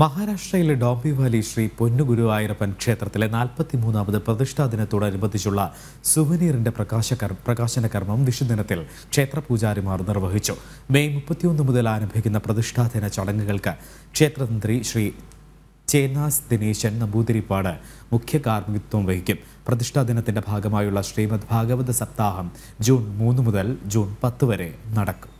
മഹാരാഷ്ട്രയിലെ ഡോംബിവാലി ശ്രീ പൊന്നുഗുരുവായൂരപ്പൻ ക്ഷേത്രത്തിലെ നാൽപ്പത്തിമൂന്നാമത് പ്രതിഷ്ഠാ ദിനത്തോടനുബന്ധിച്ചുള്ള സുവനീറിന്റെ പ്രകാശകർ പ്രകാശന കർമ്മം വിഷുദിനത്തിൽ ക്ഷേത്രപൂജാരിമാർ നിർവഹിച്ചു മെയ് മുപ്പത്തിയൊന്ന് മുതൽ ആരംഭിക്കുന്ന പ്രതിഷ്ഠാദിന ചടങ്ങുകൾക്ക് ക്ഷേത്രതന്ത്രി ശ്രീ ചേനാസ് ദിനേശൻ നമ്പൂതിരിപ്പാട് മുഖ്യ കാർമ്മികത്വം വഹിക്കും പ്രതിഷ്ഠാ ദിനത്തിന്റെ ഭാഗമായുള്ള ശ്രീമദ് ഭാഗവത സപ്താഹം ജൂൺ മൂന്ന് മുതൽ ജൂൺ പത്ത് വരെ നടക്കും